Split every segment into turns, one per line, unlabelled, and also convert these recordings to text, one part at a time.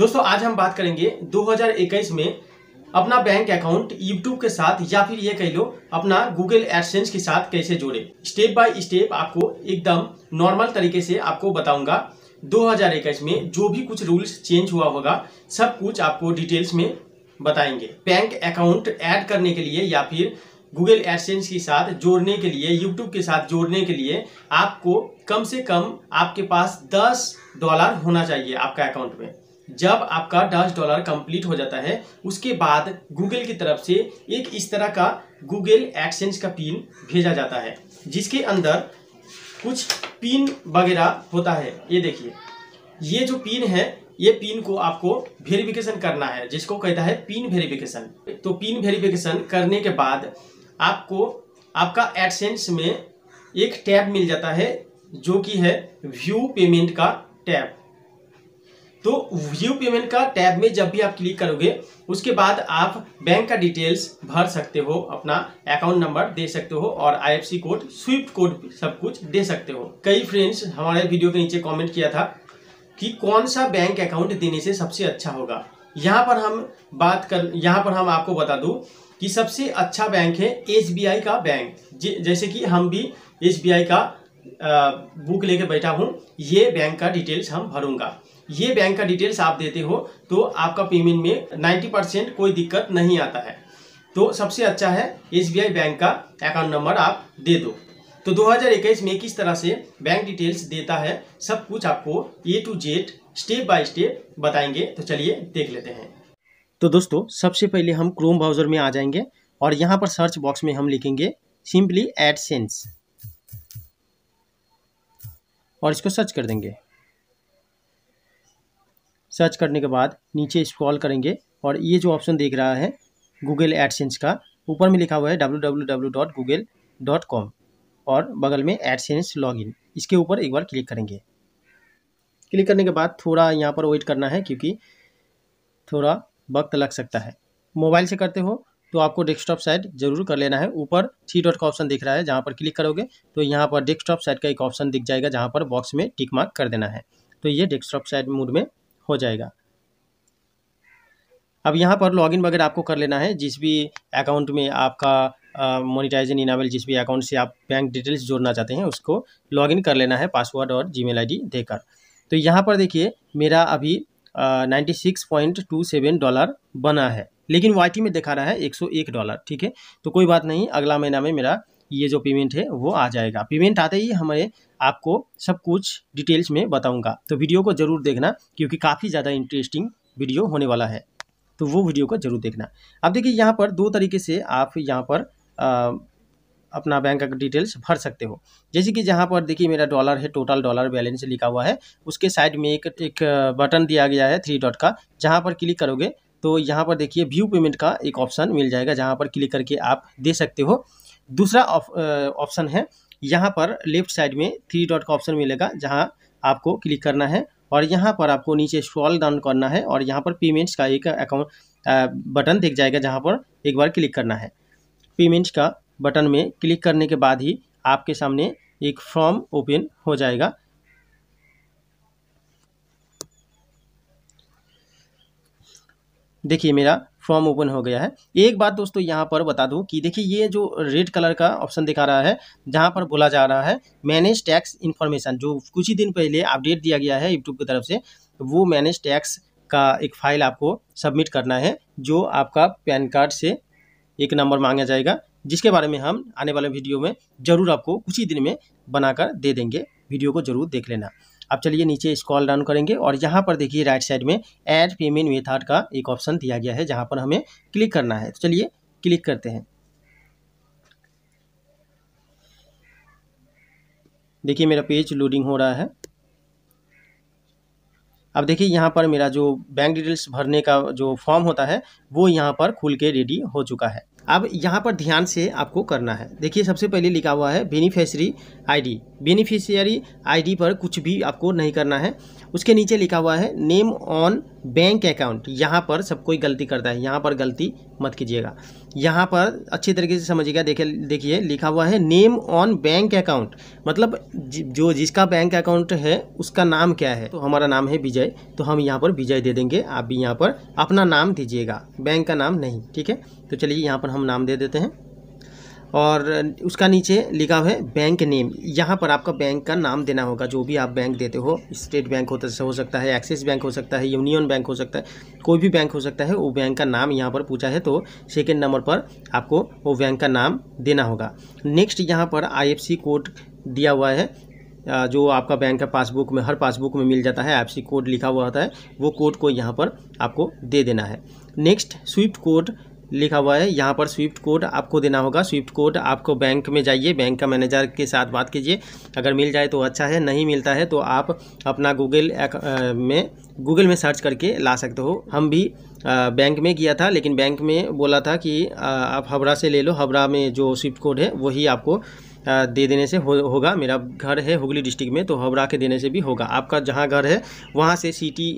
दोस्तों आज हम बात करेंगे 2021 में अपना बैंक अकाउंट यूट्यूब के साथ या फिर ये कह लो अपना गूगल एडसेंस के साथ कैसे जोड़े स्टेप बाय स्टेप आपको एकदम नॉर्मल तरीके से आपको बताऊंगा 2021 में जो भी कुछ रूल्स चेंज हुआ होगा सब कुछ आपको डिटेल्स में बताएंगे बैंक अकाउंट ऐड करने के लिए या फिर गूगल एडसेंस के साथ जोड़ने के लिए यूट्यूब के साथ जोड़ने के लिए आपको कम से कम आपके पास 10 डॉलर होना चाहिए आपका अकाउंट में जब आपका दस डॉलर कंप्लीट हो जाता है उसके बाद गूगल की तरफ से एक इस तरह का गूगल एक्सचेंज का पिन भेजा जाता है जिसके अंदर कुछ पिन वगैरह होता है ये देखिए ये जो पिन है ये पिन को आपको वेरिफिकेशन करना है जिसको कहता है पिन वेरिफिकेशन तो पिन वेरिफिकेशन करने के बाद आपको आपका एडसेंस में एक टैब मिल जाता है जो कि है व्यू पेमेंट का टैब तो व्यू पेमेंट का टैब में जब भी आप क्लिक करोगे उसके बाद आप बैंक का डिटेल्स भर सकते हो अपना अकाउंट नंबर दे सकते हो और आईएफसी कोड स्विफ्ट कोड सब कुछ दे सकते हो कई फ्रेंड्स हमारे वीडियो के नीचे कमेंट किया था कि कौन सा बैंक अकाउंट देने से सबसे अच्छा होगा यहाँ पर हम बात कर यहाँ पर हम आपको बता दूँ कि सबसे अच्छा बैंक है एस का बैंक जैसे कि हम भी एस का बुक लेके बैठा हूँ ये बैंक का डिटेल्स हम भरूंगा ये बैंक का डिटेल्स आप देते हो तो आपका पेमेंट में 90 परसेंट कोई दिक्कत नहीं आता है तो सबसे अच्छा है एस बैंक का अकाउंट नंबर आप दे दो तो 2021 में किस तरह से बैंक डिटेल्स देता है सब कुछ आपको A to Z step by step बताएंगे तो चलिए देख लेते हैं तो दोस्तों सबसे पहले हम क्रोम ब्राउज़र में आ जाएंगे और यहाँ पर सर्च बॉक्स में हम लिखेंगे सिंपली एड और इसको सर्च कर देंगे सर्च करने के बाद नीचे स्क्रॉल करेंगे और ये जो ऑप्शन देख रहा है गूगल एडसेंस का ऊपर में लिखा हुआ है डब्ल्यू और बगल में एडसेंस लॉगिन इसके ऊपर एक बार क्लिक करेंगे क्लिक करने के बाद थोड़ा यहाँ पर वेट करना है क्योंकि थोड़ा वक्त लग सकता है मोबाइल से करते हो तो आपको डेस्कटॉप साइट जरूर कर लेना है ऊपर थ्री डॉट का ऑप्शन दिख रहा है जहाँ पर क्लिक करोगे तो यहाँ पर डेस्कटॉप साइट का एक ऑप्शन दिख जाएगा जहाँ पर बॉक्स में टिक मार्क कर देना है तो ये डेस्कटॉप साइट मोड में हो जाएगा अब यहाँ पर लॉगिन वगैरह आपको कर लेना है जिस भी अकाउंट में आपका मोनिटाइजिंग इनावल जिस भी अकाउंट से आप बैंक डिटेल्स जोड़ना चाहते हैं उसको लॉगिन कर लेना है पासवर्ड और जीमेल आईडी देकर तो यहाँ पर देखिए मेरा अभी ninety six point two seven dollar बना है लेकिन वाई में दिखा रहा है एक सौ एक डॉलर ठीक है तो कोई बात नहीं अगला महीना में मेरा ये जो पेमेंट है वो आ जाएगा पेमेंट आते ही हमें आपको सब कुछ डिटेल्स में बताऊंगा तो वीडियो को ज़रूर देखना क्योंकि काफ़ी ज़्यादा इंटरेस्टिंग वीडियो होने वाला है तो वो वीडियो को ज़रूर देखना अब देखिए यहाँ पर दो तरीके से आप यहाँ पर आ, अपना बैंक का डिटेल्स भर सकते हो जैसे कि जहाँ पर देखिए मेरा डॉलर है टोटल डॉलर बैलेंस लिखा हुआ है उसके साइड में एक एक बटन दिया गया है थ्री डॉट का जहाँ पर क्लिक करोगे तो यहाँ पर देखिए व्यू पेमेंट का एक ऑप्शन मिल जाएगा जहाँ पर क्लिक करके आप दे सकते हो दूसरा ऑप्शन है यहाँ पर लेफ्ट साइड में थ्री डॉट का ऑप्शन मिलेगा जहाँ आपको क्लिक करना है और यहाँ पर आपको नीचे स्क्रॉल डाउन करना है और यहाँ पर पेमेंट्स का एक अकाउंट बटन दिख जाएगा जहाँ पर एक बार क्लिक करना है पेमेंट्स का बटन में क्लिक करने के बाद ही आपके सामने एक फॉर्म ओपन हो जाएगा देखिए मेरा फॉर्म ओपन हो गया है एक बात दोस्तों यहाँ पर बता दूँ कि देखिए ये जो रेड कलर का ऑप्शन दिखा रहा है जहाँ पर बोला जा रहा है मैनेज टैक्स इन्फॉर्मेशन जो कुछ ही दिन पहले अपडेट दिया गया है यूट्यूब की तरफ से वो मैनेज टैक्स का एक फाइल आपको सबमिट करना है जो आपका पैन कार्ड से एक नंबर मांगा जाएगा जिसके बारे में हम आने वाले वीडियो में ज़रूर आपको कुछ ही दिन में बनाकर दे देंगे वीडियो को ज़रूर देख लेना आप चलिए नीचे स्कॉल डाउन करेंगे और यहाँ पर देखिए राइट साइड में एड पेमेंट मेथड का एक ऑप्शन दिया गया है जहाँ पर हमें क्लिक करना है तो चलिए क्लिक करते हैं देखिए मेरा पेज लोडिंग हो रहा है अब देखिए यहाँ पर मेरा जो बैंक डिटेल्स भरने का जो फॉर्म होता है वो यहाँ पर खुल के रेडी हो चुका है अब यहाँ पर ध्यान से आपको करना है देखिए सबसे पहले लिखा हुआ है बेनिफिशियरी आईडी बेनिफिशियरी आईडी पर कुछ भी आपको नहीं करना है उसके नीचे लिखा हुआ है नेम ऑन बैंक अकाउंट यहाँ पर सब कोई गलती करता है यहाँ पर गलती मत कीजिएगा यहाँ पर अच्छी तरीके से समझिएगा देखिए देखिए लिखा हुआ है नेम ऑन बैंक अकाउंट मतलब जो जिसका बैंक अकाउंट है उसका नाम क्या है तो हमारा नाम है विजय तो हम यहाँ पर विजय दे देंगे आप भी यहाँ पर अपना नाम दीजिएगा बैंक का नाम नहीं ठीक है तो चलिए यहाँ पर हम नाम दे देते हैं और उसका नीचे लिखा है बैंक नेम यहाँ पर आपका बैंक का नाम देना होगा जो भी आप बैंक देते हो स्टेट बैंक होता हो सकता है एक्सिस बैंक हो सकता है यूनियन बैंक हो सकता है कोई भी बैंक हो सकता है वो बैंक का नाम यहाँ पर पूछा है तो सेकेंड नंबर पर आपको वो बैंक का नाम देना होगा नेक्स्ट यहाँ पर आई कोड दिया हुआ है जो आपका बैंक का पासबुक में हर पासबुक में मिल जाता है आई कोड लिखा हुआ होता है वो कोड को यहाँ पर आपको दे देना है नेक्स्ट स्विफ्ट कोड लिखा हुआ है यहाँ पर स्विफ्ट कोड आपको देना होगा स्विफ्ट कोड आपको बैंक में जाइए बैंक का मैनेजर के साथ बात कीजिए अगर मिल जाए तो अच्छा है नहीं मिलता है तो आप अपना गूगल में गूगल में सर्च करके ला सकते हो हम भी आ, बैंक में किया था लेकिन बैंक में बोला था कि आ, आप हबरा से ले लो हबरा में जो स्विफ्ट कोड है वही आपको दे देने से हो, होगा मेरा घर है हुगली डिस्ट्रिक्ट में तो हबरा के देने से भी होगा आपका जहाँ घर है वहाँ से सिटी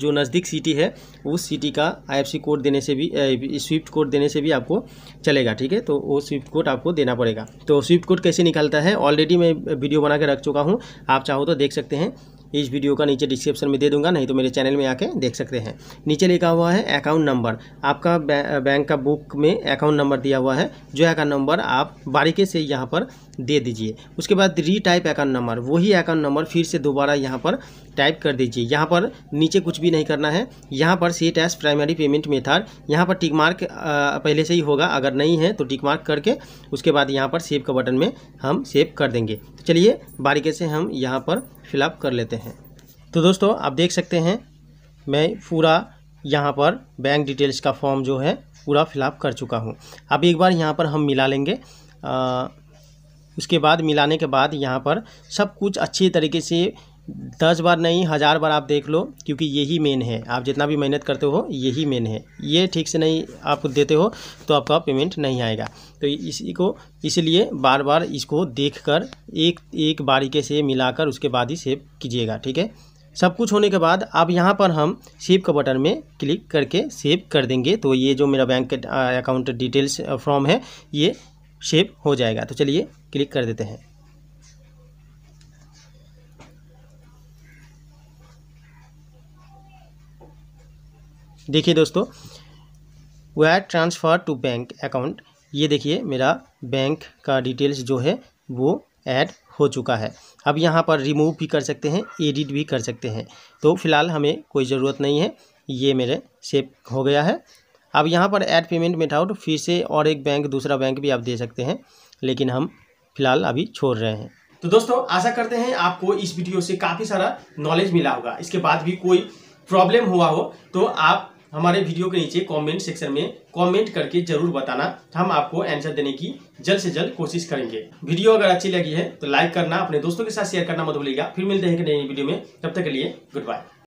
जो नज़दीक सिटी है उस सिटी का आईएफसी कोड देने से भी स्विफ्ट कोड देने से भी आपको चलेगा ठीक है तो वो स्विफ्ट कोड आपको देना पड़ेगा तो स्विफ्ट कोड कैसे निकालता है ऑलरेडी मैं वीडियो बना के रख चुका हूँ आप चाहो तो देख सकते हैं इस वीडियो का नीचे डिस्क्रिप्शन में दे दूंगा नहीं तो मेरे चैनल में आके देख सकते हैं नीचे लिखा हुआ है अकाउंट नंबर आपका बैंक का बुक में अकाउंट नंबर दिया हुआ है जो अकाउंट नंबर आप बारीकी से यहाँ पर दे दीजिए उसके बाद री टाइप अकाउंट नंबर वही अकाउंट नंबर फिर से दोबारा यहाँ पर टाइप कर दीजिए यहाँ पर नीचे कुछ भी नहीं करना है यहाँ पर set as primary payment method यहाँ पर टिक मार्क पहले से ही होगा अगर नहीं है तो टिक मार्क करके उसके बाद यहाँ पर सेव का बटन में हम सेव कर देंगे तो चलिए बारीकी से हम यहाँ पर फिलअप कर लेते हैं तो दोस्तों आप देख सकते हैं मैं पूरा यहाँ पर बैंक डिटेल्स का फॉर्म जो है पूरा फिलअप कर चुका हूँ अब एक बार यहाँ पर हम मिला लेंगे आ, उसके बाद मिलाने के बाद यहाँ पर सब कुछ अच्छी तरीके से दस बार नहीं हज़ार बार आप देख लो क्योंकि यही मेन है आप जितना भी मेहनत करते हो यही मेन है ये ठीक से नहीं आप देते हो तो आपका पेमेंट नहीं आएगा तो इसी को इसलिए बार बार इसको देखकर एक एक बारीके से मिलाकर उसके बाद ही सेव कीजिएगा ठीक है सब कुछ होने के बाद अब यहाँ पर हम सेव का बटन में क्लिक करके सेव कर देंगे तो ये जो मेरा बैंक अकाउंट डिटेल्स फॉर्म है ये शेप हो जाएगा तो चलिए क्लिक कर देते हैं देखिए दोस्तों we are transfer to bank account ये देखिए मेरा बैंक का डिटेल्स जो है वो ऐड हो चुका है अब यहाँ पर रिमूव भी कर सकते हैं एडिट भी कर सकते हैं तो फिलहाल हमें कोई ज़रूरत नहीं है ये मेरे सेव हो गया है अब यहाँ पर ऐड पेमेंट मेथाउट फिर से और एक बैंक दूसरा बैंक भी आप दे सकते हैं लेकिन हम फिलहाल अभी छोड़ रहे हैं तो दोस्तों आशा करते हैं आपको इस वीडियो से काफ़ी सारा नॉलेज मिला होगा इसके बाद भी कोई प्रॉब्लम हुआ हो तो आप हमारे वीडियो के नीचे कमेंट सेक्शन में कमेंट करके जरूर बताना हम आपको आंसर देने की जल्द से जल्द कोशिश करेंगे वीडियो अगर अच्छी लगी है तो लाइक करना अपने दोस्तों के साथ शेयर करना मत भूलिएगा फिर मिलते हैं कि नई वीडियो में तब तक के लिए गुड बाय